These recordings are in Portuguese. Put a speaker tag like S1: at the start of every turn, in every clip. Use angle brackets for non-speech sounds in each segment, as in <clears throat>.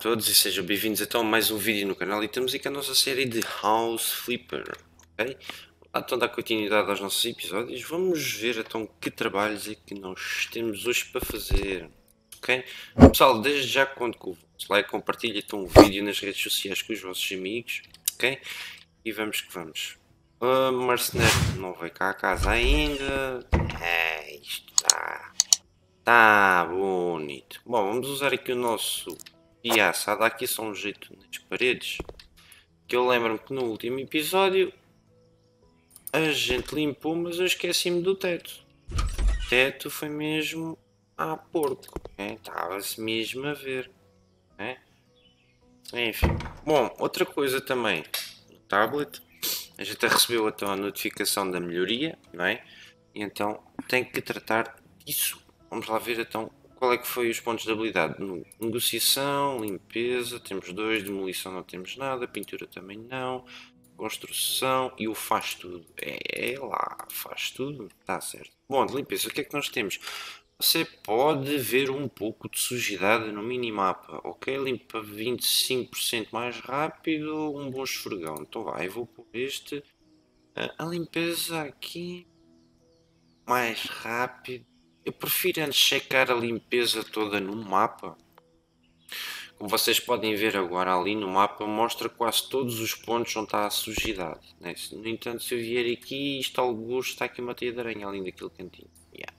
S1: todos e sejam bem-vindos então a mais um vídeo no canal e temos aqui a nossa série de House Flipper, ok? então dar continuidade aos nossos episódios, vamos ver então que trabalhos é que nós temos hoje para fazer, ok? Pessoal, desde já conto com o vosso like, compartilha então o vídeo nas redes sociais com os vossos amigos, ok? E vamos que vamos. Uh, não vai cá a casa ainda, é, isto está... Tá bonito. Bom, vamos usar aqui o nosso e ah, sabe, há só um jeito nas paredes. Que eu lembro-me que no último episódio a gente limpou, mas eu esqueci-me do teto. O teto foi mesmo a porco. Né? Estava-se mesmo a ver. Né? Enfim. Bom, outra coisa também. O tablet. A gente recebeu então a notificação da melhoria, não é? E então tem que tratar disso. Vamos lá ver então qual é que foi os pontos de habilidade? Hum, negociação, limpeza, temos dois, demolição não temos nada, pintura também não, construção e o faz tudo. É, é lá, faz tudo, está certo. Bom, de limpeza, o que é que nós temos? Você pode ver um pouco de sujidade no minimapa, ok? Limpa 25% mais rápido, um bom esfregão. Então vai, vou pôr este. Ah, a limpeza aqui mais rápido eu prefiro antes é checar a limpeza toda no mapa. Como vocês podem ver agora ali no mapa mostra quase todos os pontos onde está a sujidade. Né? No entanto se eu vier aqui isto alguns está aqui uma teia de aranha ali daquele cantinho. Yeah.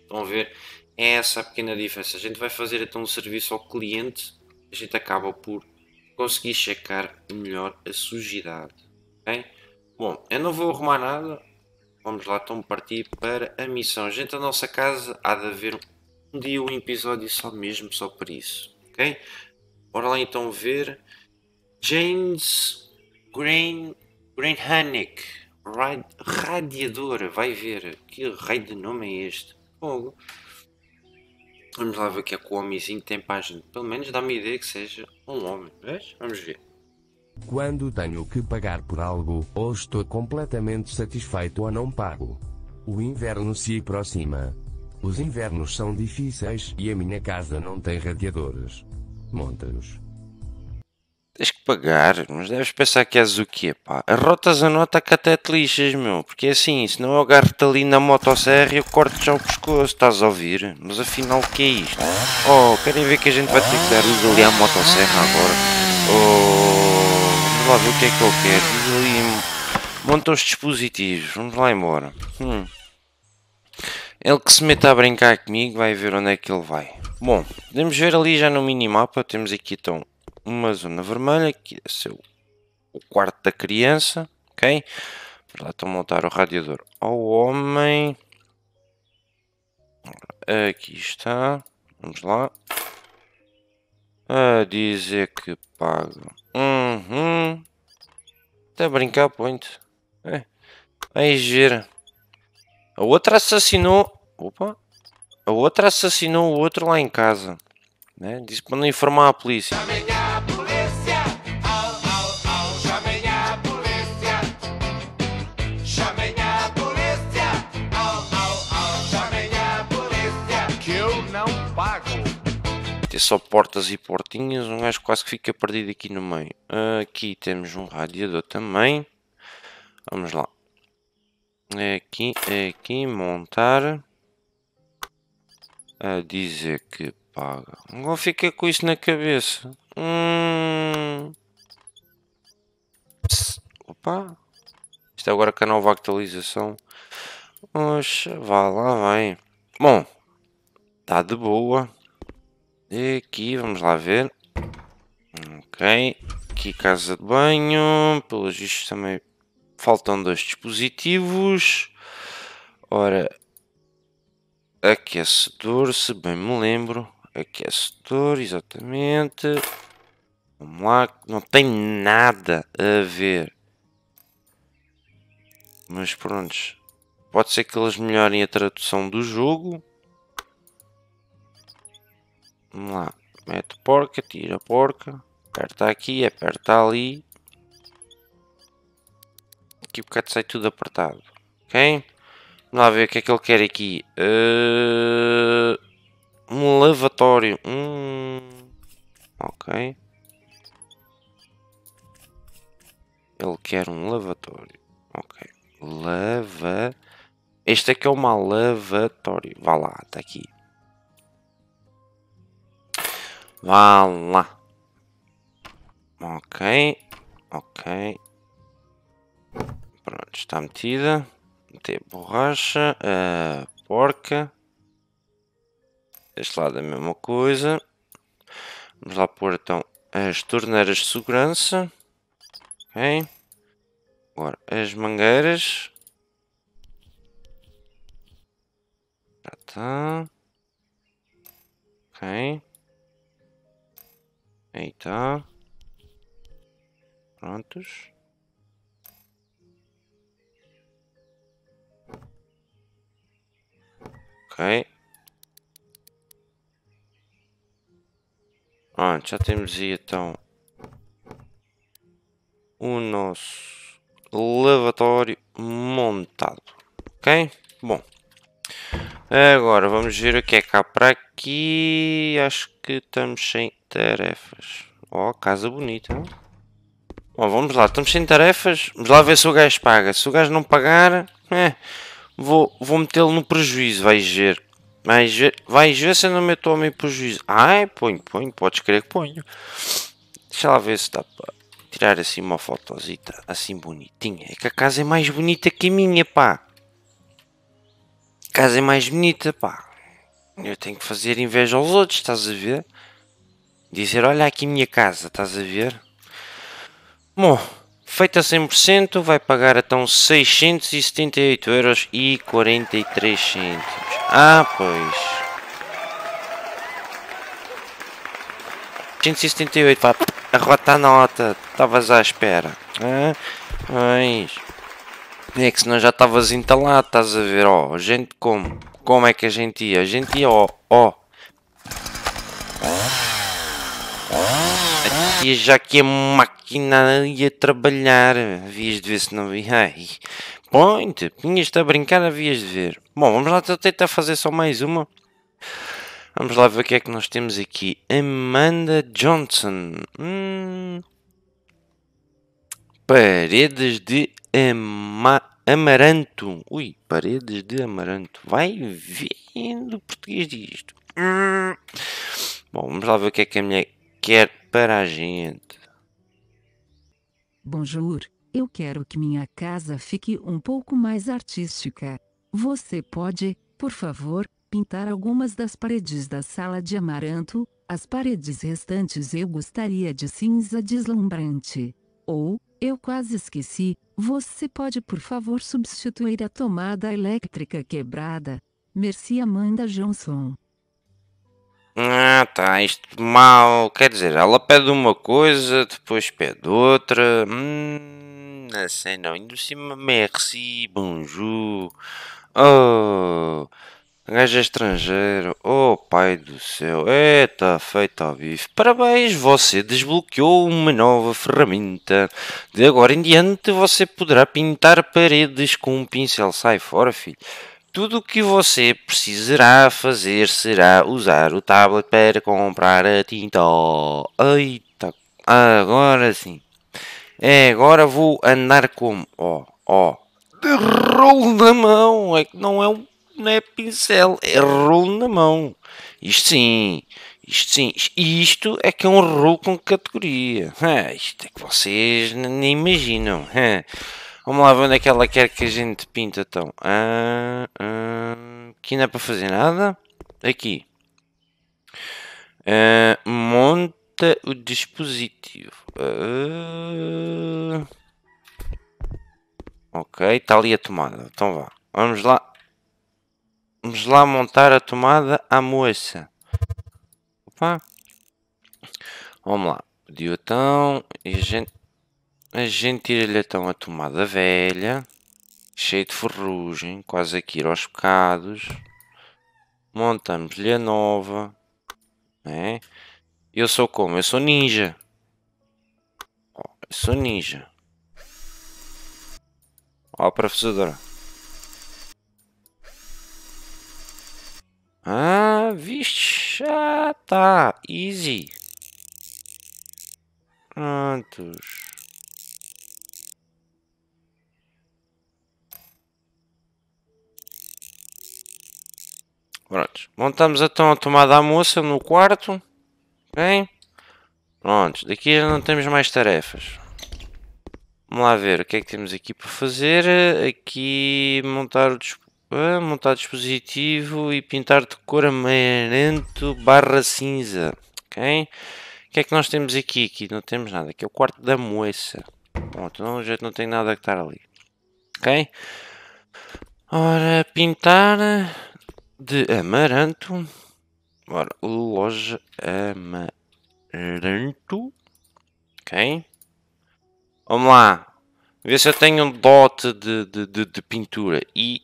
S1: Estão a ver? É essa a pequena diferença. A gente vai fazer então um serviço ao cliente. A gente acaba por conseguir checar melhor a sujidade. Okay? Bom, eu não vou arrumar nada Vamos lá então partir para a missão. Gente, a nossa casa há de haver um dia um episódio só mesmo, só por isso. Ok? Bora lá então ver. James Green, Greenhanek radiador, vai ver. Que rei de nome é este? Fogo. Vamos lá ver o que é que o homenzinho tem para a gente. Pelo menos dá-me a ideia que seja um homem. Vês? Vamos ver. Quando tenho que pagar por algo, ou estou completamente satisfeito ou não pago. O inverno se aproxima. Os invernos são difíceis e a minha casa não tem radiadores. Monta-os. Tens que pagar, mas deves pensar que és o quê, pá? Arrotas a nota que até te lixas, meu, porque é assim, se não eu agarro-te ali na motosserra e eu corto-te já o pescoço, estás a ouvir? Mas afinal, o que é isto? Oh, querem ver que a gente vai ter que dar uso ali à motosserra agora? Oh... Vamos lá ver o que é que eu quero. Diz ali, monta os dispositivos. Vamos lá embora. Hum. Ele que se meta a brincar comigo vai ver onde é que ele vai. Bom, podemos ver ali já no minimapa. Temos aqui então uma zona vermelha. Que é o quarto da criança. Ok? Para lá estão a montar o radiador ao homem. Aqui está. Vamos lá. A dizer que pago. Uhum. Tá até brincar, point. É. Aí gira. A outra assassinou. Opa! A outra assassinou o outro lá em casa. Né? Disse para não informar a polícia. ter é só portas e portinhas, um gajo quase que fica perdido aqui no meio. Aqui temos um radiador também. Vamos lá. É aqui, é aqui, montar. A dizer que paga. Agora fica com isso na cabeça. Hum... opa. Isto é agora com a nova atualização. Oxa, vá lá, vai. Bom, está de boa. Aqui, vamos lá ver. Ok. Aqui casa de banho. Pelos visto também faltam dois dispositivos. Ora, aquecedor, se bem me lembro. Aquecedor, exatamente. Vamos lá, não tem nada a ver. Mas pronto, pode ser que eles melhorem a tradução do jogo. Vamos lá. Mete porca, tira porca. Aperta aqui, aperta ali. Aqui o bocado sai tudo apertado. Ok? Vamos lá ver o que é que ele quer aqui. Uh, um lavatório. Hum, ok. Ele quer um lavatório. Ok. Lava. Este aqui é uma lavatório. Vá lá, está aqui. Vá lá. Ok. Ok. Pronto, está metida. Tem borracha. Uh, eh, porca. Este lado é a mesma coisa. Vamos lá pôr então as torneiras de segurança. Ok. Agora as mangueiras. Já está. Ok. Eita, tá. Prontos. Ok. Pronto, já temos aí então o nosso lavatório montado. Ok? Bom. Agora vamos ver o que é cá para aqui. Acho que estamos sem tarefas. Oh, casa bonita. Bom, vamos lá, estamos sem tarefas. Vamos lá ver se o gajo paga. Se o gajo não pagar, eh, vou, vou metê-lo no prejuízo. Vais ver. Vais ver, vais ver se eu não meto homem prejuízo. Ai, ponho, ponho, podes crer que ponho. Deixa lá ver se dá para tirar assim uma fotosita, assim bonitinha. É que a casa é mais bonita que a minha, pá casa é mais bonita, pá. Eu tenho que fazer inveja aos outros, estás a ver? Dizer, olha aqui minha casa, estás a ver? Bom, feita a 100%, vai pagar então 678,43€. euros e Ah, pois. 178, pá arrota a nota, estavas à espera. Ah, pois. É que senão já estavas entalado, estás a ver, ó, gente como? Como é que a gente ia? A gente ia, ó, ó. Aqui já que a máquina ia trabalhar, havias de ver se não vi. Ai, ponte, vinhas-te a brincar, havias de ver. Bom, vamos lá tentar fazer só mais uma. Vamos lá ver o que é que nós temos aqui. Amanda Johnson. Hum. Paredes de ama, amaranto. Ui, paredes de amaranto. Vai vendo o português disto. Hum. Bom, vamos lá ver o que é que a mulher quer para a gente. Bonjour, eu quero que minha casa fique um pouco mais artística. Você pode, por favor, pintar algumas das paredes da sala de amaranto, as paredes restantes eu gostaria de cinza deslumbrante. Ou, eu quase esqueci. Você pode, por favor, substituir a tomada elétrica quebrada? Merci Amanda Johnson. Ah, tá. Isto mal. Quer dizer, ela pede uma coisa, depois pede outra. Hum, assim não. Indo cima, merci, bonjour. Oh. Gajo é estrangeiro, oh pai do céu, eita, feito ao vivo. Parabéns, você desbloqueou uma nova ferramenta. De agora em diante você poderá pintar paredes com um pincel. Sai fora, filho. Tudo o que você precisará fazer será usar o tablet para comprar a tinta. Eita, agora sim. É, agora vou andar como. Ó, oh, ó. Oh. De rolo na mão, é que não é um não é pincel, é rolo na mão. Isto sim, isto sim, isto é que é um rolo com categoria. isto é que vocês nem imaginam. vamos lá ver onde é que ela quer que a gente pinta então. Ah, ah, aqui não é para fazer nada. Aqui. Ah, monta o dispositivo. Ah, ok, está ali a tomada. Então vá. Vamos lá Vamos lá montar a tomada à moça. Opa. Vamos lá. Pediu então. E a gente. A gente tira-lhe então a tomada velha. cheia de ferrugem. Quase aqui aos bocados. Montamos-lhe a nova. Né? Eu sou como? Eu sou ninja. Oh, eu sou ninja. Ó, oh, professora. Ah, vixe. Ah, tá. Easy. Prontos. Prontos. Montamos então a tomada à moça no quarto. Bem. Prontos. Daqui já não temos mais tarefas. Vamos lá ver o que é que temos aqui para fazer. Aqui montar o dispositivo ah, montar dispositivo e pintar de cor amarelo barra cinza. Ok? O que é que nós temos aqui? Aqui não temos nada. Aqui é o quarto da moça. Pronto, não, já não tem nada que estar ali. Ok? Ora, pintar de amaranto. Ora, loja amaranto. Ok? Vamos lá. Ver se eu tenho um dote de, de, de, de pintura. E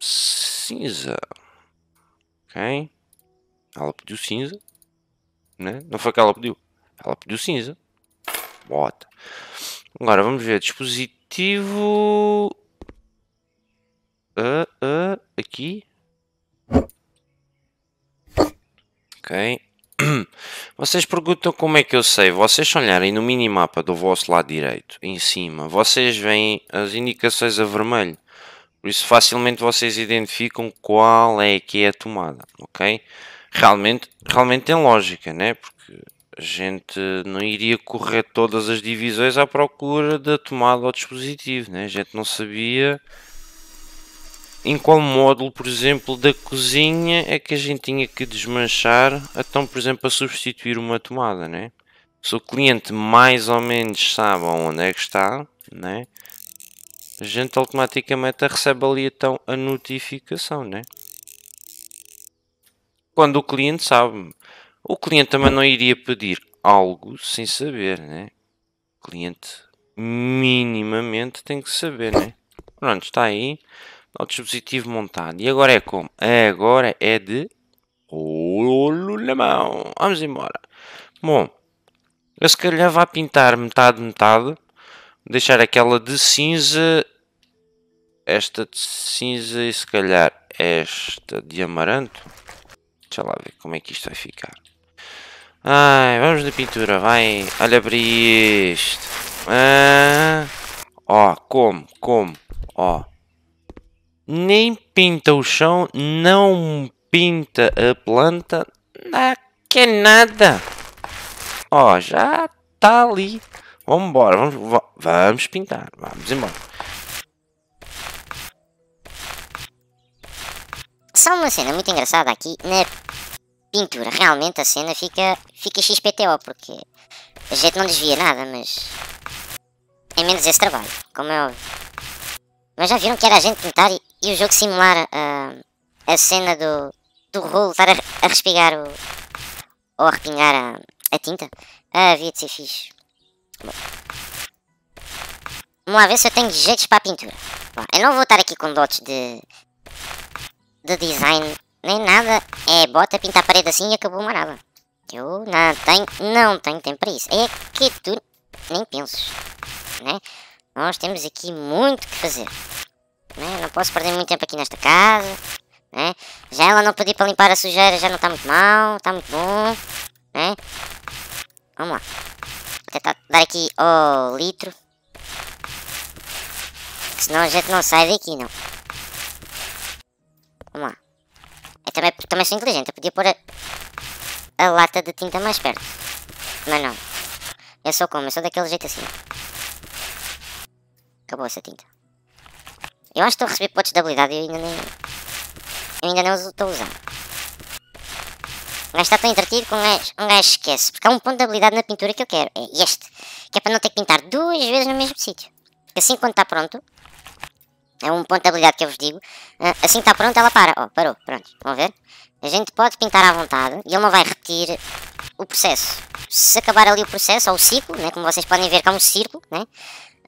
S1: cinza. Ok? Ela pediu cinza. Né? Não foi que ela pediu. Ela pediu cinza. Bota. Agora vamos ver. Dispositivo. Uh, uh, aqui. Ok. <clears throat> Vocês perguntam como é que eu sei. Vocês olharem no minimapa do vosso lado direito, em cima, vocês veem as indicações a vermelho. Por isso facilmente vocês identificam qual é que é a tomada, ok? Realmente, realmente tem lógica, né? Porque a gente não iria correr todas as divisões à procura da tomada ao dispositivo, né? A gente não sabia em qual módulo, por exemplo, da cozinha é que a gente tinha que desmanchar, então, por exemplo, a substituir uma tomada, né? Se o cliente mais ou menos sabe onde é que está, né? a gente automaticamente recebe ali então a notificação, né? Quando o cliente sabe, o cliente também não iria pedir algo sem saber, né? O cliente minimamente tem que saber, né? Pronto, está aí o dispositivo montado. E agora é como? Agora é de rolo na mão. Vamos embora. Bom, eu se calhar vá pintar metade, metade deixar aquela de cinza, esta de cinza e se calhar esta de amaranto. Deixa lá ver como é que isto vai ficar. Ai, vamos na pintura, vai. Olha para isto. Ah, ó, como, como, ó. Nem pinta o chão, não pinta a planta. não que nada. Ó, já está ali. Vamos embora, vamos, vamos pintar, vamos embora.
S2: Só uma cena muito engraçada aqui na pintura. Realmente a cena fica, fica XPTO, porque a gente não desvia nada, mas é menos esse trabalho, como é óbvio. Mas já viram que era a gente pintar e, e o jogo simular uh, a cena do, do rolo estar a, a respigar o, ou a repingar a, a tinta? Ah, havia de ser fixe. Uma vez eu tenho jeitos para a pintura. Bom, eu não vou estar aqui com dotes de, de design nem nada. É bota pintar a parede assim e acabou uma Eu não tenho, não tenho tempo para isso. É que tu nem penses, né? Nós temos aqui muito que fazer. Né? Não posso perder muito tempo aqui nesta casa. Né? Já ela não pedir para limpar a sujeira já não está muito mal. Está muito bom. Né? Vamos lá tentar dar aqui ao litro. Senão a gente não sai daqui, não. Vamos lá. Eu é também, também sou inteligente. Eu podia pôr a, a lata de tinta mais perto. Mas não. Eu sou como? Eu sou daquele jeito assim. Acabou essa tinta. Eu acho que estou a receber potes de habilidade e eu ainda nem... Eu ainda não estou usando. Um gajo está tão entretido que um gajo, um gajo esquece. Porque há um ponto de habilidade na pintura que eu quero. É este. Que é para não ter que pintar duas vezes no mesmo sítio. Assim quando está pronto, é um ponto de habilidade que eu vos digo. Ah, assim está pronto, ela para. Oh, parou. Pronto. Vão ver? A gente pode pintar à vontade e ele não vai repetir o processo. Se acabar ali o processo, ou o ciclo, né, como vocês podem ver que é um círculo, né,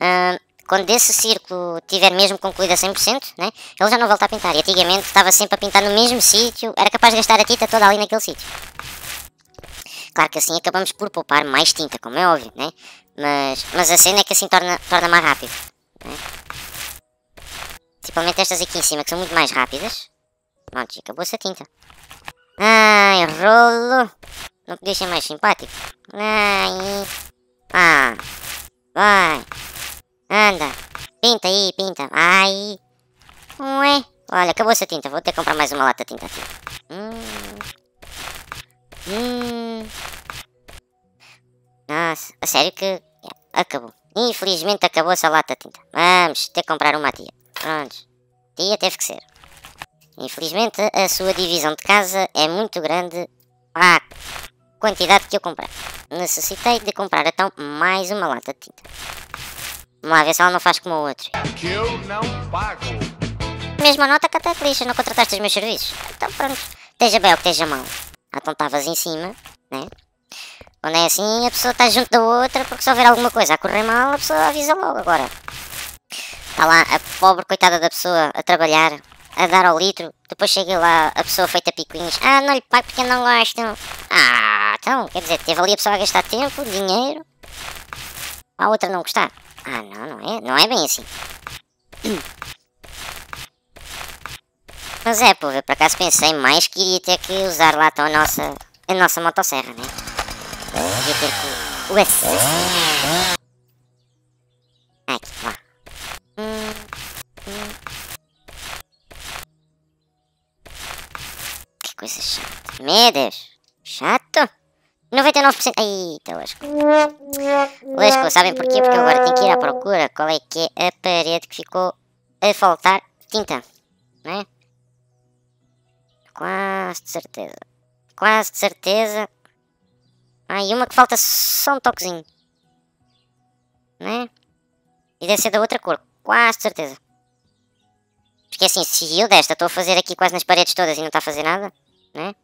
S2: uh, quando esse círculo tiver mesmo concluído a 100%, né, ele já não volta a pintar. E antigamente estava sempre a pintar no mesmo sítio, era capaz de gastar a tinta toda ali naquele sítio. Claro que assim acabamos por poupar mais tinta, como é óbvio, né? Mas, mas a cena é que assim torna, torna mais rápido. Né? Principalmente estas aqui em cima, que são muito mais rápidas. Pronto, acabou-se a tinta. Ai, rolo! Não podia ser mais simpático? Ai... Ah... Vai... Anda. Pinta aí, pinta. Ai. Ué. Olha, acabou essa tinta. Vou ter que comprar mais uma lata de tinta aqui. Hum. Hum. Nossa. A sério que... Yeah, acabou. Infelizmente acabou essa lata de tinta. Vamos ter que comprar uma tia. Prontos. Tia teve que ser. Infelizmente a sua divisão de casa é muito grande para ah, a quantidade que eu comprei. Necessitei de comprar então mais uma lata de tinta. Uma ela não faz como a outra. Que eu não pago. Mesma nota que até lixo, não contrataste os meus serviços. Então pronto, esteja bem ou que esteja mal. Ah, então estavas em cima, né? Quando é assim, a pessoa está junto da outra, porque se houver alguma coisa a correr mal, a pessoa avisa logo agora. Está lá a pobre coitada da pessoa a trabalhar, a dar ao litro, depois chega lá a pessoa feita picuinhos. Ah, não lhe pago porque não gosto. Ah, então, quer dizer, teve ali a pessoa a gastar tempo, dinheiro, a outra não gostar. Ah, não, não é, não é bem assim. Mas é, povo, eu por acaso pensei mais que iria ter que usar lá então a nossa, a nossa motosserra, né? Iria ter que... O Aqui, lá. Que coisa chata. Meu Deus. Chato? 99%. Eita, tá Lasco. Lasco, sabem porquê? Porque eu agora tenho que ir à procura qual é que é a parede que ficou a faltar tinta. Né? Quase de certeza. Quase de certeza. Ah, e uma que falta só um toquezinho. Né? E deve ser da outra cor. Quase de certeza. Porque assim, se eu desta estou a fazer aqui quase nas paredes todas e não está a fazer nada, né?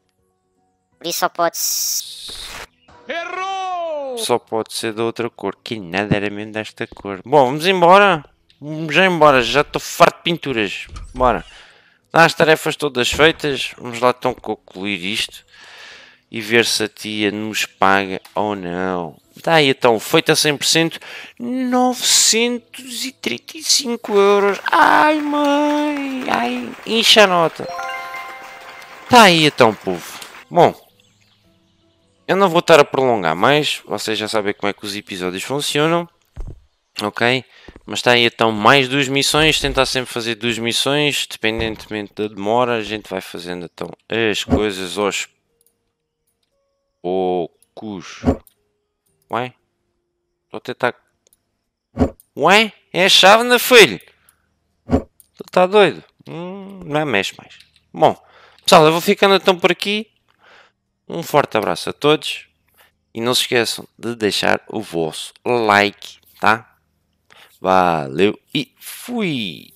S2: Por isso só pode... -se... Só
S1: pode ser de outra cor. Que nada era mesmo desta cor. Bom, vamos embora. Vamos já embora. Já estou farto de pinturas. Bora. Dá as tarefas todas feitas. Vamos lá então concluir isto. E ver se a tia nos paga ou não. Está aí então, feita 100%, 935 euros. Ai mãe, ai, encha a nota. Está aí então, povo. Bom, eu não vou estar a prolongar mais, vocês já sabem como é que os episódios funcionam, ok? Mas está aí então mais duas missões, tentar sempre fazer duas missões, dependentemente da demora, a gente vai fazendo então as coisas aos poucos. Ué? Estou a tentar... Ué? É a chave na filho! Está doido? Hum, não é mexe mais. Bom, pessoal, eu vou ficando então por aqui. Um forte abraço a todos e não se esqueçam de deixar o vosso like, tá? Valeu e fui!